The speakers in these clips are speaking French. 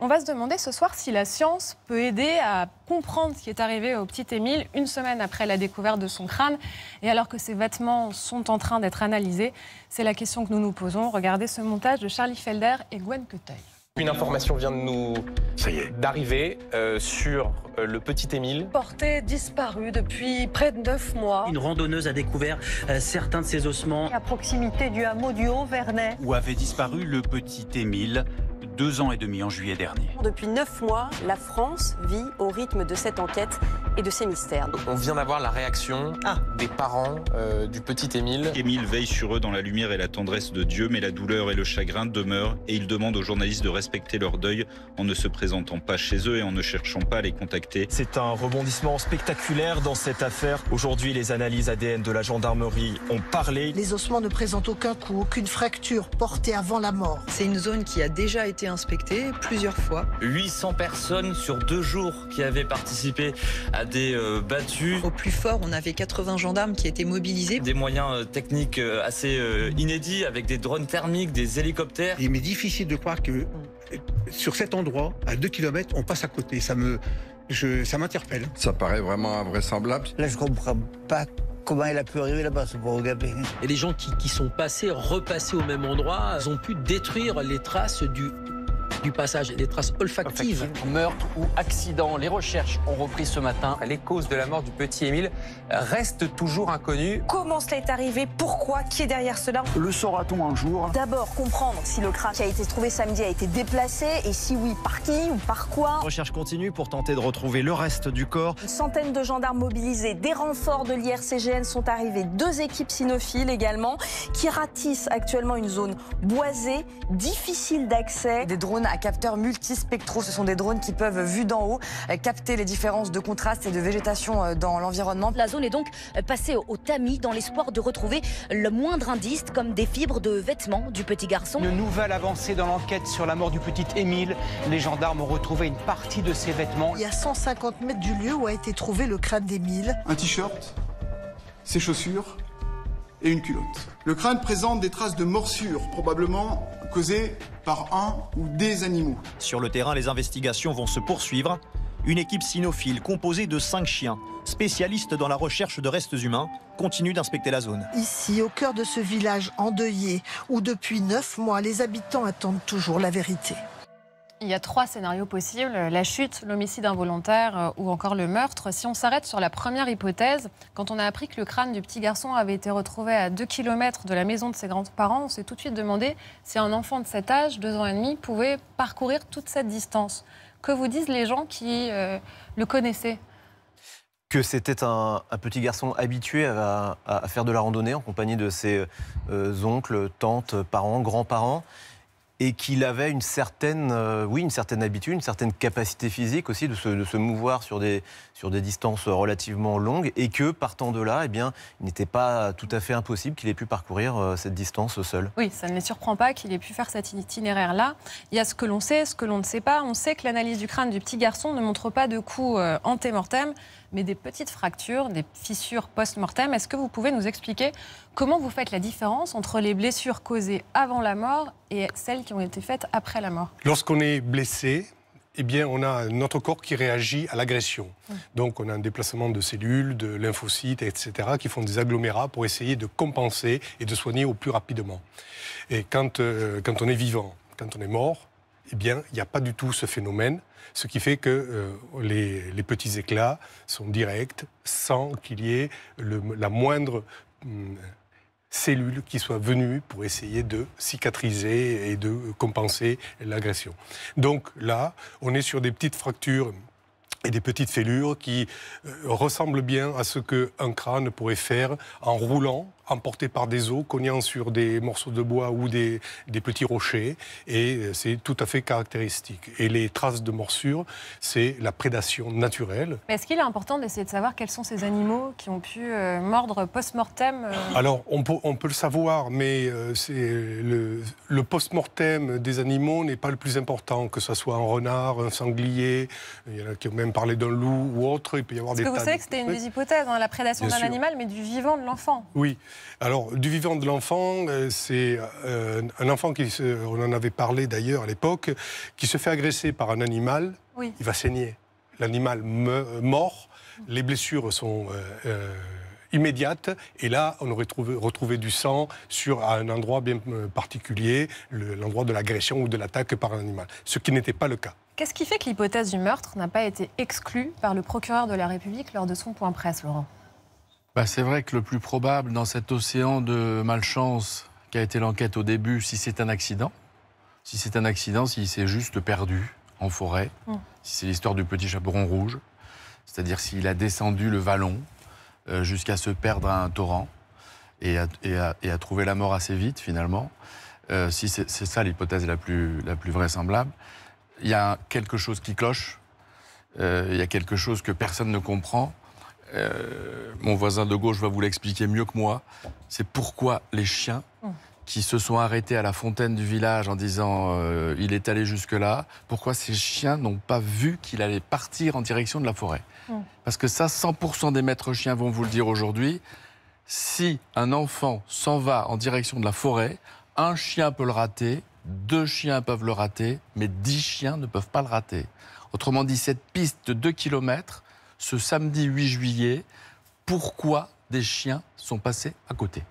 On va se demander ce soir si la science peut aider à comprendre ce qui est arrivé au petit Émile une semaine après la découverte de son crâne et alors que ses vêtements sont en train d'être analysés. C'est la question que nous nous posons. Regardez ce montage de Charlie Felder et Gwen Cuteil. Une information vient de nous d'arriver euh, sur euh, le petit Émile. Porté disparu depuis près de 9 mois. Une randonneuse a découvert euh, certains de ses ossements. À proximité du hameau du Haut-Vernet. Où avait disparu le petit Émile deux ans et demi en juillet dernier. Depuis neuf mois, la France vit au rythme de cette enquête et de ses mystères. On vient d'avoir la réaction ah. des parents euh, du petit Émile. Émile veille sur eux dans la lumière et la tendresse de Dieu, mais la douleur et le chagrin demeurent et il demande aux journalistes de respecter leur deuil en ne se présentant pas chez eux et en ne cherchant pas à les contacter. C'est un rebondissement spectaculaire dans cette affaire. Aujourd'hui, les analyses ADN de la gendarmerie ont parlé. Les ossements ne présentent aucun coup, aucune fracture portée avant la mort. C'est une zone qui a déjà été inspecté plusieurs fois. 800 personnes sur deux jours qui avaient participé à des euh, battues. Au plus fort, on avait 80 gendarmes qui étaient mobilisés. Des moyens euh, techniques euh, assez inédits avec des drones thermiques, des hélicoptères. Il m'est difficile de croire que sur cet endroit, à 2 km, on passe à côté. Ça me, ça m'interpelle. Ça paraît vraiment invraisemblable. Là, je comprends pas comment elle a pu arriver là-bas, ce Et les gens qui, sont passés, repassés au même endroit, ont pu détruire les traces du du passage des traces olfactives. meurtre ou accident. Les recherches ont repris ce matin. Les causes de la mort du petit Émile restent toujours inconnues. Comment cela est arrivé Pourquoi Qui est derrière cela Le saura-t-on un jour D'abord, comprendre si le crâne qui a été trouvé samedi a été déplacé et si oui, par qui ou par quoi. Recherche continue pour tenter de retrouver le reste du corps. Une centaine de gendarmes mobilisés, des renforts de l'IRCGN sont arrivés, deux équipes sinophiles également qui ratissent actuellement une zone boisée, difficile d'accès. Des drones à capteurs multispectraux. Ce sont des drones qui peuvent, vus d'en haut, euh, capter les différences de contraste et de végétation euh, dans l'environnement. La zone est donc euh, passée au tamis dans l'espoir de retrouver le moindre indice, comme des fibres de vêtements du petit garçon. Une nouvelle avancée dans l'enquête sur la mort du petit Émile. Les gendarmes ont retrouvé une partie de ses vêtements. Il y a 150 mètres du lieu où a été trouvé le crâne d'Émile. Un t-shirt, ses chaussures, et une culotte. Le crâne présente des traces de morsures, probablement causées par un ou des animaux. Sur le terrain, les investigations vont se poursuivre. Une équipe cynophile composée de cinq chiens, spécialistes dans la recherche de restes humains, continue d'inspecter la zone. Ici, au cœur de ce village endeuillé, où depuis neuf mois, les habitants attendent toujours la vérité. Il y a trois scénarios possibles, la chute, l'homicide involontaire euh, ou encore le meurtre. Si on s'arrête sur la première hypothèse, quand on a appris que le crâne du petit garçon avait été retrouvé à 2 km de la maison de ses grands-parents, on s'est tout de suite demandé si un enfant de cet âge, 2 ans et demi, pouvait parcourir toute cette distance. Que vous disent les gens qui euh, le connaissaient que c'était un, petit garçon habitué à, faire de la randonnée en compagnie de ses euh, oncles, tantes, parents, grands-parents et qu'il avait une certaine, euh, oui, une certaine habitude, une certaine capacité physique aussi de se, mouvoir sur des, sur des distances relativement longues, et que partant de là, eh bien, il n'était pas tout à fait impossible qu'il ait pu parcourir euh, cette distance seul. Oui, ça ne les surprend pas qu'il ait pu faire cet itinéraire-là. Il y a ce que l'on sait, ce que l'on ne sait pas. On sait que l'analyse du crâne du petit garçon ne montre pas de coup euh, antémortem mais des petites fractures, des fissures post-mortem. Est-ce que vous pouvez nous expliquer comment vous faites la différence entre les blessures causées avant la mort et celles qui ont été faites après la mort Lorsqu'on est blessé, eh bien, on a notre corps qui réagit à l'agression. Donc, on a un déplacement de cellules, de lymphocytes, etc., qui font des agglomérats pour essayer de compenser et de soigner au plus rapidement. Et quand, euh, quand on est vivant, quand on est mort, eh bien, il n'y a pas du tout ce phénomène, ce qui fait que euh, les, petits éclats sont directs, sans qu'il y ait la moindre hum, cellule qui soit venue pour essayer de cicatriser et de compenser l'agression. Donc là, on est sur des petites fractures et des petites fêlures qui euh, ressemblent bien à ce qu'un crâne pourrait faire en roulant emportés par des eaux, cognant sur des morceaux de bois ou des, petits rochers. Et euh, c'est tout à fait caractéristique. Et les traces de morsure, c'est la prédation naturelle. Est-ce qu'il est important d'essayer de savoir quels sont ces animaux qui ont pu euh, mordre post-mortem euh Alors, on peut, on peut le savoir, mais c'est le, post-mortem des animaux n'est pas le plus important, que ce soit un renard, un sanglier, il y en a qui ont même parlé d'un loup ou autre. Il peut y avoir Parce des que vous savez que c'était une des hypothèses, hein, la prédation d'un animal, mais du vivant de l'enfant. Oui, alors, du vivant de l'enfant, euh, c'est euh, un enfant qui, on en avait parlé d'ailleurs à l'époque, qui se fait agresser par un animal, il va saigner. L'animal euh, mort, les blessures sont immédiates, et là, on aurait retrouvé du sang sur un endroit bien particulier, l'endroit de l'agression ou de l'attaque par un animal, ce qui n'était pas le cas. Qu'est-ce qui fait que l'hypothèse du meurtre n'a pas été exclue par le procureur de la République lors de son point presse, Laurent bah, c'est vrai que le plus probable dans cet océan de malchance qu'a été l'enquête au début, si c'est un accident, si c'est un accident, s'il s'est juste perdu en forêt, hum. si c'est l'histoire du petit chaperon rouge, c'est-à-dire s'il a descendu le vallon euh, jusqu'à se perdre à un torrent et à, et, trouver la mort assez vite finalement, euh, si c'est ça l'hypothèse la plus, la plus vraisemblable, il y a quelque chose qui cloche, euh, il y a quelque chose que personne ne comprend, euh, mon voisin de gauche va vous l'expliquer mieux que moi, c'est pourquoi les chiens qui se sont arrêtés à la fontaine du village en disant euh, il est allé jusque-là, pourquoi ces chiens n'ont pas vu qu'il allait partir en direction de la forêt Parce que ça, 100% des maîtres chiens vont vous le dire aujourd'hui, si un enfant s'en va en direction de la forêt, un chien peut le rater, deux chiens peuvent le rater, mais dix chiens ne peuvent pas le rater. Autrement dit, cette piste de 2 km, ce samedi 8 juillet. Pourquoi des chiens sont passés à côté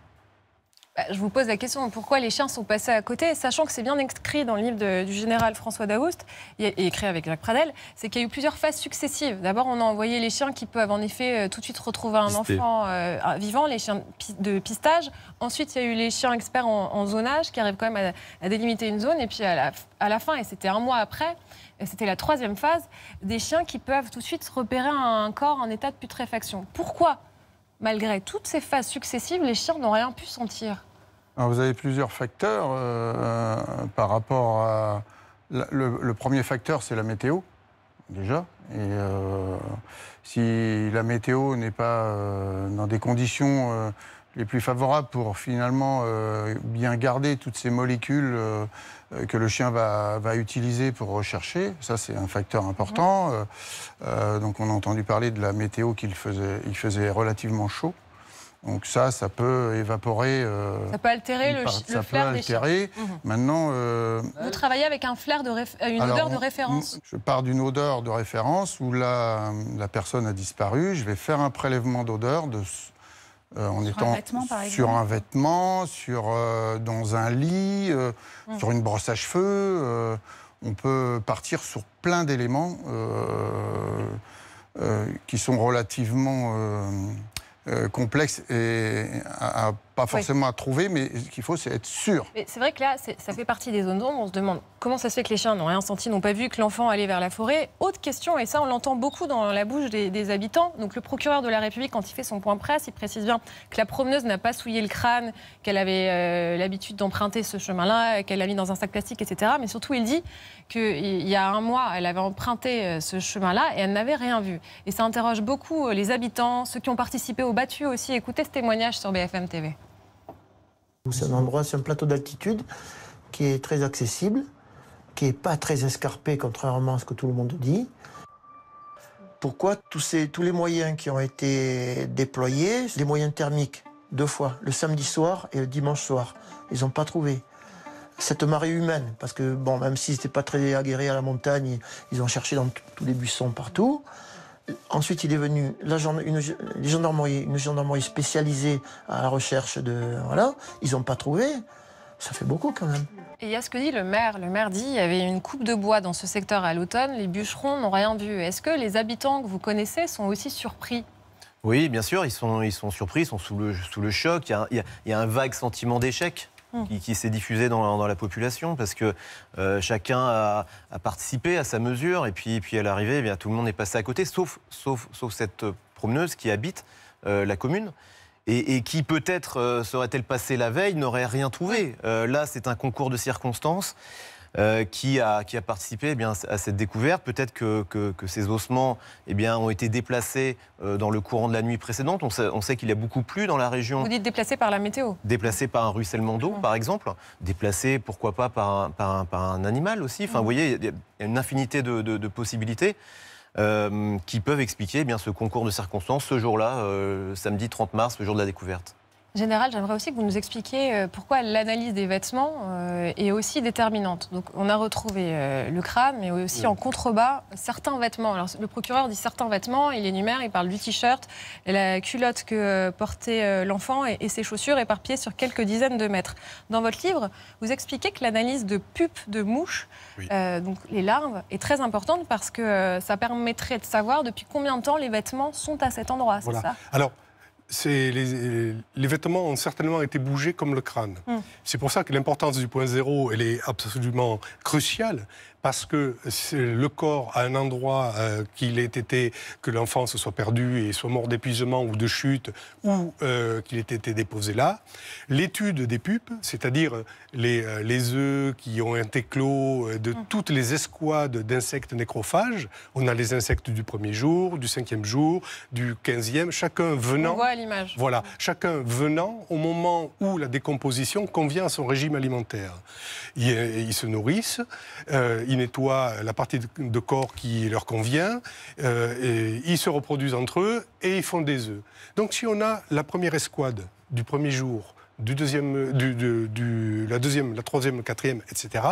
bah, je vous pose la question pourquoi les chiens sont passés à côté, sachant que c'est bien écrit dans le livre du général François Daoust, et écrit avec Jacques Pradel, c'est qu'il y a eu plusieurs phases successives. D'abord, on a envoyé les chiens qui peuvent en effet euh, tout de suite retrouver un enfant euh, vivant, les chiens de pistage. Ensuite, il y a eu les chiens experts en, zonage qui arrivent quand même à, délimiter une zone. Et puis à la fin, et c'était un mois après, c'était la troisième phase, des chiens qui peuvent tout de suite repérer un corps en état de putréfaction. Pourquoi Malgré toutes ces phases successives, les chiens n'ont rien pu sentir vous avez plusieurs facteurs euh, euh, par rapport à... Le, premier facteur, c'est la météo, déjà. Et euh, si la météo n'est pas dans des conditions les plus favorables pour finalement bien garder toutes ces molécules que le chien va, utiliser pour rechercher, ça c'est un facteur important. donc on a entendu parler de la météo qu'il faisait, il faisait relativement chaud. Donc ça, ça peut évaporer. Euh, ça peut altérer le, flair Maintenant, vous travaillez avec un flair de euh, une odeur de référence. Je pars d'une odeur de référence où la, la personne a disparu. Je vais faire un prélèvement d'odeur euh, en étant sur un vêtement, sur dans un lit, mhm. sur une brosse à cheveux. on peut partir sur plein d'éléments qui sont relativement euh, complexe et à, pas forcément à trouver, mais ce qu'il faut, c'est être sûr. C'est vrai que là, ça fait partie des zones d'ombre. On se demande comment ça se fait que les chiens n'ont rien senti, n'ont pas vu que l'enfant allait vers la forêt. Autre question, et ça, on l'entend beaucoup dans la bouche des, habitants. Donc, le procureur de la République, quand il fait son point presse, il précise bien que la promeneuse n'a pas souillé le crâne, qu'elle avait euh, l'habitude d'emprunter ce chemin-là, qu'elle l'a mis dans un sac plastique, etc. Mais surtout, il dit qu'il y a un mois, elle avait emprunté euh, ce chemin-là et elle n'avait rien vu. Et ça interroge beaucoup euh, les habitants, ceux qui ont participé au battu aussi. Écoutez ce témoignage sur BFM TV. C'est un endroit, c'est un plateau d'altitude qui est très accessible, qui n'est pas très escarpé, contrairement à ce que tout le monde dit. Pourquoi tous, ces, les moyens qui ont été déployés, les moyens thermiques, deux fois, le samedi soir et le dimanche soir, ils n'ont pas trouvé cette marée humaine, parce que bon, même s'ils n'étaient pas très aguerris à la montagne, ils ont cherché dans tous les buissons partout. Ensuite, il est venu la, une, une gendarmerie spécialisée à la recherche de... Voilà, ils n'ont pas trouvé. Ça fait beaucoup quand même. Et il y a ce que dit le maire. Le maire dit il y avait une coupe de bois dans ce secteur à l'automne. Les bûcherons n'ont rien vu. Est-ce que les habitants que vous connaissez sont aussi surpris Oui, bien sûr, ils sont, surpris, ils sont sous le, choc. il y a un vague sentiment d'échec. Mmh. qui, s'est diffusé dans, la population parce que euh, chacun a, participé à sa mesure et puis, à l'arrivée, eh tout le monde est passé à côté, sauf, cette euh, promeneuse qui habite euh, la commune. Et, qui peut-être serait-elle passée la veille, n'aurait rien trouvé. Mmh. là, c'est un concours de circonstances. Euh, qui, a, participé eh à cette découverte. Peut-être que, ces ossements eh ont été déplacés euh, dans le courant de la nuit précédente. On sait, qu'il y a beaucoup plu dans la région. Vous dites déplacés par la météo Déplacés par un ruissellement d'eau, par exemple. Déplacés, pourquoi pas, par un, animal aussi. Enfin, mm. Vous voyez, il y, a une infinité de, possibilités. Euh, qui peuvent expliquer eh bien, ce concours de circonstances ce jour-là, samedi 30 mars, le jour de la découverte. Général, j'aimerais aussi que vous nous expliquiez euh, pourquoi l'analyse des vêtements euh, est aussi déterminante. Donc, on a retrouvé euh, le crâne, mais aussi en contrebas certains vêtements. Alors, le procureur dit certains vêtements, il énumère, il parle du t-shirt, la culotte que portait l'enfant et, ses chaussures éparpillées sur quelques dizaines de mètres. Dans votre livre, vous expliquez que l'analyse de pupes de mouches, donc les larves, est très importante parce que ça permettrait de savoir depuis combien de temps les vêtements sont à cet endroit. C'est ça Alors les, vêtements ont certainement été bougés comme le crâne. Hum. C'est pour ça que l'importance du point zéro, elle est absolument cruciale, parce que le corps à un endroit euh, qu'il ait été, que l'enfant se soit perdu et soit mort d'épuisement ou de chute, ou euh, qu'il ait été déposé là. L'étude des pupes, c'est-à-dire euh, les, les, œufs qui ont un clos de hum. toutes les escouades d'insectes nécrophages. On a les insectes du premier jour, du cinquième jour, du quinzième, chacun venant. l'image. Voilà, hum. chacun venant au moment où la décomposition convient à son régime alimentaire. Ils, se nourrissent. Euh, ils nettoient la partie de corps qui leur convient, euh, ils se reproduisent entre eux et ils font des œufs. Donc si on a la première escouade du premier jour, du deuxième, la deuxième, la troisième, quatrième, etc.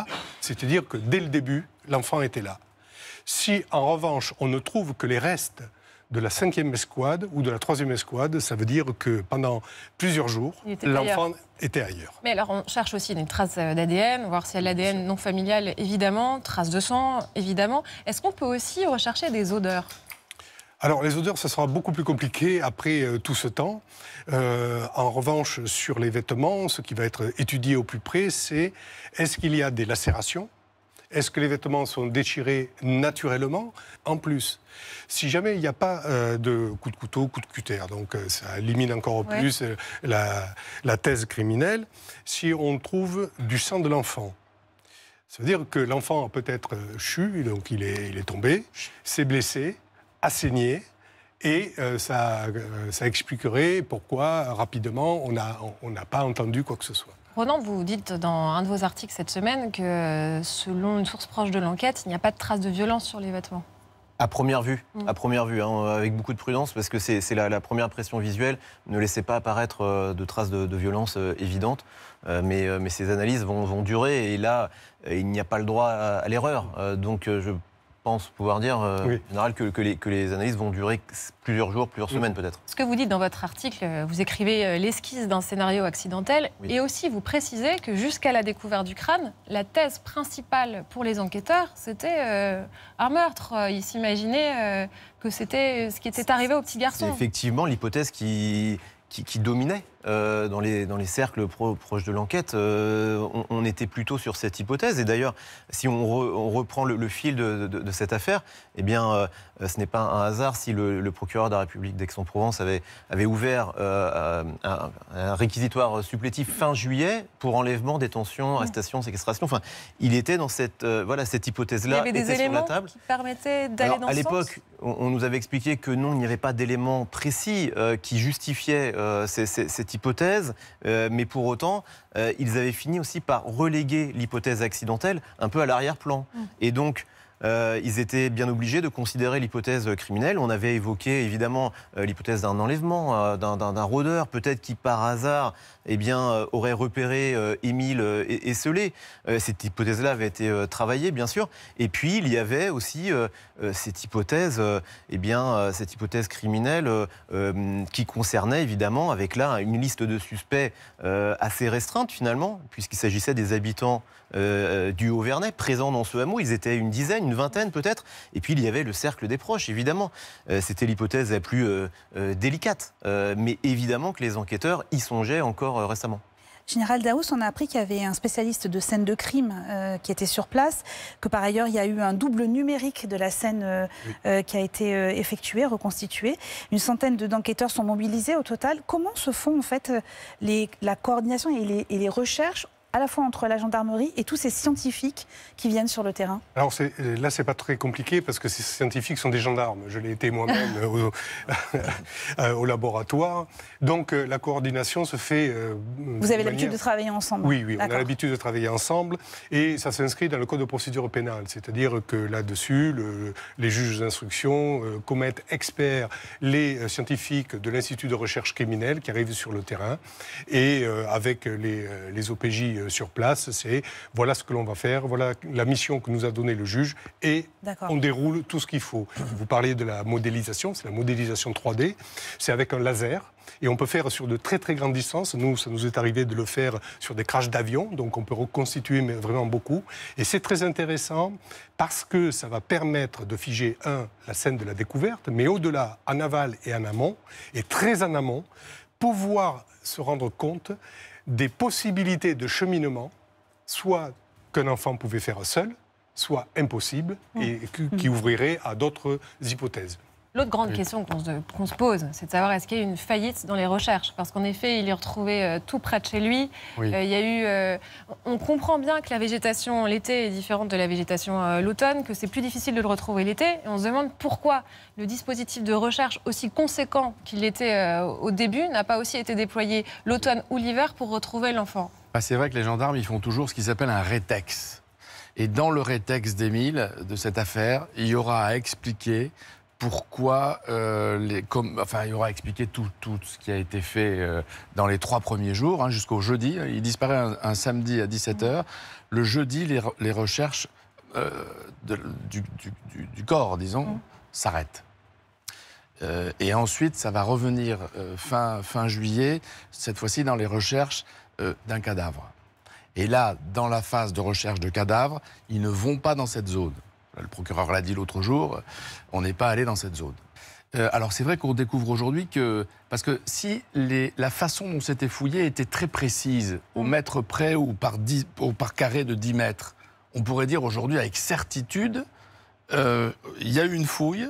C'est-à-dire que dès le début, l'enfant était là. Si en revanche on ne trouve que les restes de la cinquième escouade ou de la troisième escouade. Ça veut dire que pendant plusieurs jours, l'enfant était ailleurs. Mais alors, on cherche aussi des traces euh, d'ADN, voir si l'ADN non familial, évidemment, traces de sang, évidemment. Est-ce qu'on peut aussi rechercher des odeurs alors les odeurs, ça sera beaucoup plus compliqué après euh, tout ce temps. Euh, en revanche, sur les vêtements, ce qui va être étudié au plus près, c'est est-ce qu'il y a des lacérations est-ce que les vêtements sont déchirés naturellement En plus, si jamais il n'y a pas euh, de coup de couteau, coup de cutter, donc euh, ça élimine encore plus euh, la, thèse criminelle, si on trouve du sang de l'enfant, ça veut dire que l'enfant a peut-être chu, donc il est, tombé, s'est blessé, a saigné, et ça, expliquerait pourquoi rapidement on n'a pas entendu quoi que ce soit vous dites dans un de vos articles cette semaine que selon une source proche de l'enquête, il n'y a pas de traces de violence sur les vêtements. À première vue, mm. à première vue, hein, avec beaucoup de prudence, parce que c'est la, première impression visuelle. Ne laissez pas apparaître euh, de traces de, violence euh, évidentes. Euh, mais, ces analyses vont, durer et là, il n'y a pas le droit à, l'erreur. donc je pense pouvoir dire euh, général que, les, que, les, analyses vont durer plusieurs jours, plusieurs semaines peut-être. Ce que vous dites dans votre article, euh, vous écrivez euh, l'esquisse d'un scénario accidentel et aussi vous précisez que jusqu'à la découverte du crâne, la thèse principale pour les enquêteurs, c'était un meurtre. Ils s'imaginaient que c'était ce qui était arrivé au petit garçon. C'est effectivement l'hypothèse qui, qui dominait. Euh, dans, les, dans les cercles proches de l'enquête, euh, on, était plutôt sur cette hypothèse. Et d'ailleurs, si on, reprend le, fil de, cette affaire, eh bien, euh, ce n'est pas un hasard si le, procureur de la République d'Aix-en-Provence avait, avait ouvert un, réquisitoire supplétif fin juillet pour enlèvement, détention, arrestation, séquestration. Enfin, il était dans cette, voilà, cette hypothèse-là. Il y avait des éléments qui permettaient d'aller dans À l'époque, on, on, nous avait expliqué que non, il n'y avait pas d'éléments précis qui justifiaient cette hypothèse hypothèse, euh, mais pour autant, euh, ils avaient fini aussi par reléguer l'hypothèse accidentelle un peu à l'arrière-plan. Mm. Et donc, euh, ils étaient bien obligés de considérer l'hypothèse criminelle. On avait évoqué évidemment euh, l'hypothèse d'un enlèvement, euh, d'un rôdeur, peut-être qui par hasard eh aurait repéré Émile et, cette hypothèse-là avait été travaillée, bien sûr. Et puis, il y avait aussi cette hypothèse, eh bien, cette hypothèse criminelle qui concernait évidemment, avec là une liste de suspects assez restreinte finalement, puisqu'il s'agissait des habitants euh, du Haut-Vernay, présents dans ce hameau. Ils étaient une dizaine, une vingtaine peut-être. Et puis il y avait le cercle des proches, évidemment. Euh, c'était l'hypothèse la plus euh, délicate. mais évidemment que les enquêteurs y songeaient encore récemment. Général Daous, on a appris qu'il y avait un spécialiste de scène de crime qui était sur place, que par ailleurs il y a eu un double numérique de la scène qui a été effectué, reconstitué. Une centaine d'enquêteurs sont mobilisés au total. Comment se font en fait la coordination et les recherches à la fois entre la gendarmerie et tous ces scientifiques qui viennent sur le terrain Alors euh, là, c'est pas très compliqué parce que ces scientifiques sont des gendarmes. Je l'ai été moi-même euh, euh, au, laboratoire. Donc la coordination se fait. Vous avez l'habitude de travailler ensemble Oui, oui, on a l'habitude de travailler ensemble et ça s'inscrit dans le code de procédure pénale. C'est-à-dire que là-dessus, les juges d'instruction commettent experts les scientifiques de l'Institut de recherche criminelle qui arrivent sur le terrain et avec les OPJ euh, sur place, c'est voilà ce que l'on va faire, voilà la mission que nous a donnée le juge et on déroule tout ce qu'il faut. Vous parlez de la modélisation, c'est la modélisation 3D, c'est avec un laser. Et on peut faire sur de très très grandes distances. Nous, ça nous est arrivé de le faire sur des crashs d'avions, donc on peut reconstituer vraiment beaucoup. Et c'est très intéressant parce que ça va permettre de figer, un, la scène de la découverte, mais au-delà, en aval et en amont, et très en amont, pouvoir se rendre compte des possibilités de cheminement, soit qu'un enfant pouvait faire seul, soit impossible et mm. qui mm. ouvrirait à d'autres hypothèses. L'autre grande question qu'on se, pose, c'est de savoir est-ce qu'il y a eu une faillite dans les recherches Parce qu'en effet, il est retrouvé euh, tout près de chez lui. Euh, il y a eu, euh, on comprend bien que la végétation l'été est différente de la végétation l'automne, que c'est plus difficile de le retrouver l'été. on se demande pourquoi le dispositif de recherche aussi conséquent qu'il était au début n'a pas aussi été déployé l'automne ou l'hiver pour retrouver l'enfant. Ah, c'est vrai que les gendarmes, ils font toujours ce qu'ils appellent un rétex. Et dans le rétex d'Émile, de cette affaire, il y aura à expliquer pourquoi euh, enfin, il y aura expliqué tout, ce qui a été fait euh, dans les trois premiers jours, hein, jusqu'au jeudi. Il disparaît un, samedi à 17h. Le jeudi, les, recherches euh, du, corps, disons, s'arrêtent. et ensuite, ça va revenir fin, fin juillet, cette fois-ci dans les recherches d'un cadavre. Et là, dans la phase de recherche de cadavres, ils ne vont pas dans cette zone le procureur l'a dit l'autre jour, on n'est pas allé dans cette zone. Euh, alors c'est vrai qu'on découvre aujourd'hui que, parce que si la façon dont c'était fouillé était très précise, au mm. mètre près ou par, par carré de 10 mètres, on pourrait dire aujourd'hui avec certitude, euh, il y a eu une fouille,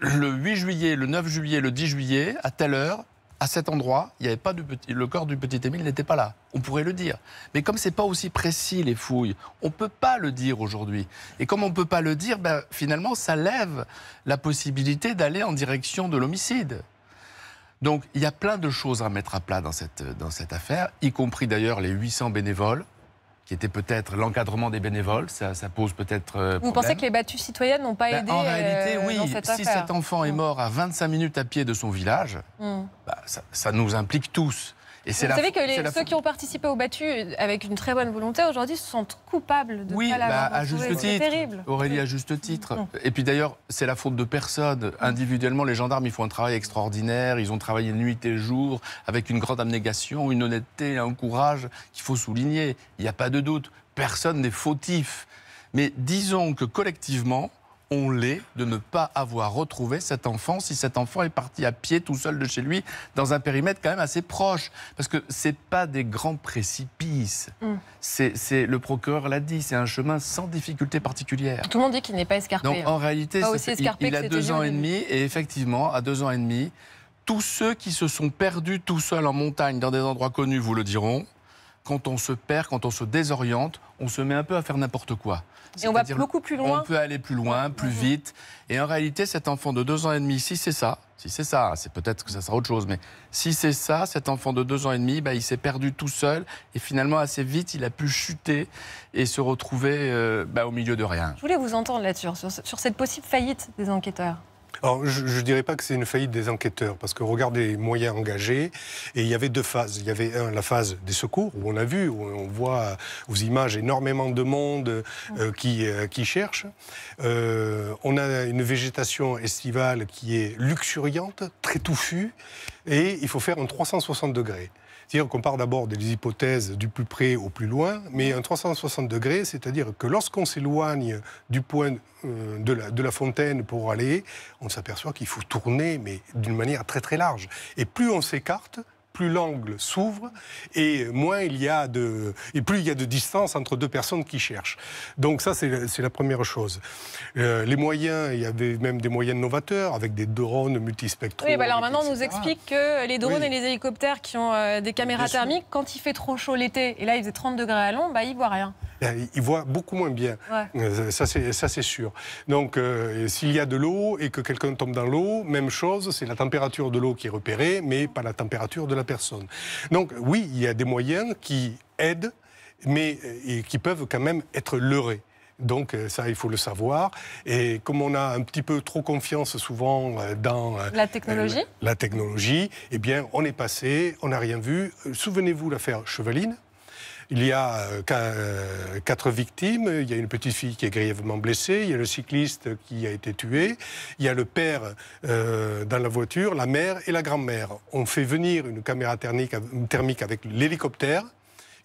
le 8 juillet, le 9 juillet, le 10 juillet, à telle heure, à cet endroit, il n'y avait pas petit, le corps du petit Émile n'était pas là. On pourrait le dire. Mais comme n'est pas aussi précis les fouilles, on ne peut pas le dire aujourd'hui. Et comme on ne peut pas le dire, ben, finalement, ça lève la possibilité d'aller en direction de l'homicide. Donc il y a plein de choses à mettre à plat dans cette, dans cette affaire, y compris d'ailleurs les 800 bénévoles qui était peut-être l'encadrement des bénévoles. Ça, pose peut-être. Euh, Vous pensez que les battues citoyennes n'ont pas bah, aidé En réalité, euh, oui. si cet enfant est hmm. mort à 25 minutes à pied de son village, hmm. bah, ça, nous implique tous. Vous savez que ceux qui ont participé au battu euh, avec une très bonne volonté aujourd'hui se sentent coupables de oui, pas bah, Oui, à juste titre. Terrible. Aurélie, à juste titre. Et puis d'ailleurs, c'est la faute de personne. Individuellement, les gendarmes, ils font un travail extraordinaire. Ils ont travaillé nuit et jour avec une grande abnégation, une honnêteté, un courage qu'il faut souligner. Il n'y a pas de doute. Personne n'est fautif. Mais disons que collectivement, on l'est de ne pas avoir retrouvé cet enfant si cet enfant est parti à pied tout seul de chez lui dans un périmètre quand même assez proche Parce que ce c'est pas des grands précipices. Mm. C'est le procureur l'a dit, c'est un chemin sans difficulté particulière. Tout le monde dit qu'il n'est pas escarpé. Donc en hein. réalité, il, il a deux ans et demi et effectivement, à deux ans et demi, tous ceux qui se sont perdus tout seuls en montagne, dans des endroits connus, vous le diront, quand on se perd, quand on se désoriente, on se met un peu à faire n'importe quoi. Et on va beaucoup plus loin. On peut aller plus loin, plus vite. Et en réalité, cet enfant de deux ans et demi, si c'est ça, si c'est ça, hein, c'est peut-être que ça sera autre chose, mais si c'est ça, cet enfant de deux ans et demi, bah, il s'est perdu tout seul et finalement assez vite, il a pu chuter et se retrouver euh, bah, au milieu de rien. Je voulais vous entendre là-dessus, sur cette possible faillite des enquêteurs je ne dirais pas que c'est une faillite des enquêteurs, parce que regardez les moyens engagés, et il y avait deux phases. Il y avait, un, la phase des secours, où on a vu, on voit aux images énormément de monde euh, euh, qui, cherche. Euh, on a une végétation estivale qui est luxuriante, très touffue, et il faut faire un 360 degrés. C'est-à-dire qu'on part d'abord des hypothèses du plus près au plus loin, mais un 360 degrés, c'est-à-dire que lorsqu'on s'éloigne du point euh, de la, fontaine pour aller, on s'aperçoit qu'il faut tourner, mais d'une manière très très large. Et plus on s'écarte, plus l'angle s'ouvre et moins il y a de et plus il y a de distance entre deux personnes qui cherchent. Donc ça c'est la première chose. Euh, les moyens, il y avait même des moyens novateurs avec des drones multispectraux. Oui, bah alors maintenant on nous explique que les drones et les hélicoptères qui ont euh, des caméras thermiques, quand il fait trop chaud l'été et là il faisait 30 degrés à Londres, bah ils voient rien. Ben, il voit beaucoup moins bien. Euh, c'est Ça, c'est sûr. Donc, euh, s'il y a de l'eau et que quelqu'un tombe dans l'eau, même chose, c'est la température de l'eau qui est repérée, mais pas la température de la personne. Donc, oui, il y a des moyens qui aident, mais euh, qui peuvent quand même être leurrés. Donc ça, il faut le savoir. Et comme on a un petit peu trop confiance souvent dans la technologie, la, la technologie, eh bien, on est passé, on n'a rien vu. Souvenez-vous l'affaire Chevaline. Il y a euh, euh, quatre victimes. Il y a une petite fille qui est grièvement blessée. Il y a le cycliste qui a été tué. Il y a le père euh, dans la voiture, la mère et la grand-mère. On fait venir une caméra thermique avec l'hélicoptère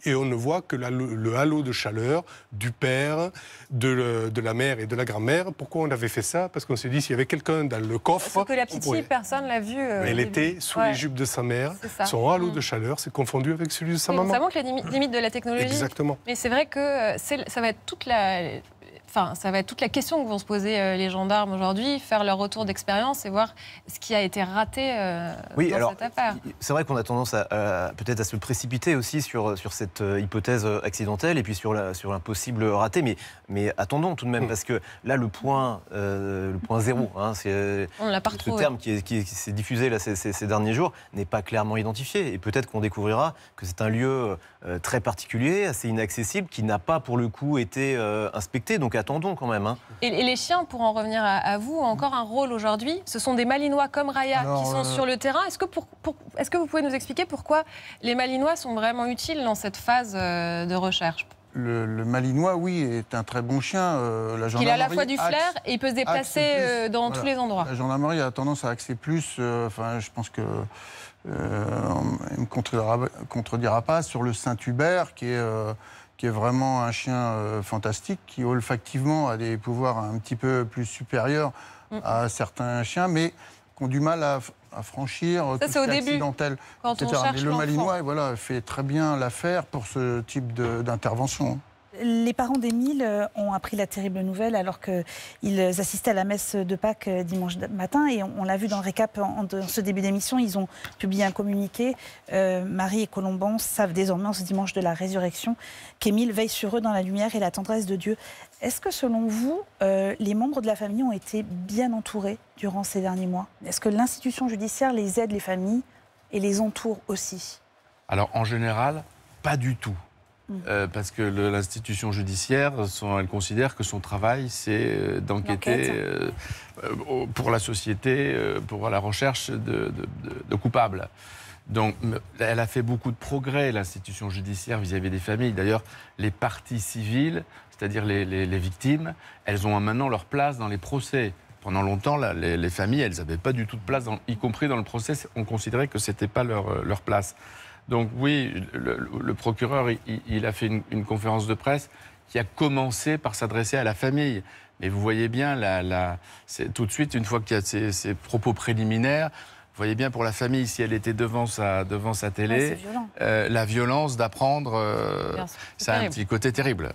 et on ne voit que le halo de chaleur du père, de, la mère et de la grand-mère. Pourquoi on avait fait ça Parce qu'on s'est dit, s'il y avait quelqu'un dans le coffre... Parce que la petite fille, personne l'a vue. Mais euh, elle était sous les jupes de sa mère. Son halo mm. de chaleur s'est confondu avec celui de sa maman. Ça montre les limites de la technologie. Exactement. Mais c'est vrai que euh, ça va être toute la enfin, ça va être toute la question que vont se poser euh, les gendarmes aujourd'hui, faire leur retour mm. d'expérience et voir ce qui a été raté euh, oui, dans alors, cette affaire. C'est vrai qu'on a tendance à, peut-être à se précipiter aussi sur, sur cette euh, hypothèse accidentelle et puis sur l'impossible sur raté, mais, mais attendons tout de même, mm. parce que là, le point, le point zéro, hein, c'est ce terme qui s'est diffusé là, ces, ces derniers jours, n'est pas clairement identifié. Et peut-être qu'on découvrira que c'est un lieu très particulier, assez inaccessible, qui n'a pas pour le coup été inspecté. Donc à quand même. Hein. Et, les chiens, pour en revenir à, vous, ont encore un rôle aujourd'hui. Ce sont des Malinois comme Raya qui sont euh, sur le terrain. Est-ce que, pour, que vous pouvez nous expliquer pourquoi les Malinois sont vraiment utiles dans cette phase euh, de recherche le, Malinois, oui, est un très bon chien. Euh, la il a à la fois du flair et il peut se déplacer dans tous les endroits. La gendarmerie a tendance à axer plus. enfin, je pense que. Euh, ne me contredira, contredira, pas sur le Saint-Hubert, qui est qui est vraiment un chien euh, fantastique, qui olfactivement a des pouvoirs un petit peu plus supérieurs à certains chiens, mais qui ont du mal à, franchir, ça, c'est au début, le Malinois voilà, fait très bien l'affaire pour ce type d'intervention. Les parents d'Émile euh, ont appris la terrible nouvelle alors qu'ils assistaient à la messe de Pâques euh, dimanche matin. Et on, l'a vu dans le récap en, ce début d'émission, ils ont publié un communiqué. Euh, Marie et Colomban savent désormais en ce dimanche de la résurrection qu'Émile veille sur eux dans la lumière et la tendresse de Dieu. Est-ce que selon vous, les membres de la famille ont été bien entourés durant ces derniers mois Est-ce que l'institution judiciaire les aide, les familles, et les entoure aussi Alors en général, pas du tout. Mmh. Euh, parce que l'institution judiciaire, elle considère que son travail, c'est euh, d'enquêter euh, pour la société, pour la recherche de, coupables. Donc, elle a fait beaucoup de progrès, l'institution judiciaire, vis-à-vis des familles. D'ailleurs, les parties civiles, c'est-à-dire les, victimes, elles ont maintenant leur place dans les procès. Pendant longtemps, les, familles, elles n'avaient pas du tout de place, y compris dans le procès. On considérait que ce n'était pas leur place. Donc oui, le, procureur, il, a fait une, conférence de presse qui a commencé par s'adresser à la famille. Mais vous voyez bien, tout de suite, une fois qu'il y a ces, propos préliminaires, vous voyez bien pour la famille, si elle était devant sa, devant sa télé, euh, la violence d'apprendre, euh, ça a un petit côté terrible.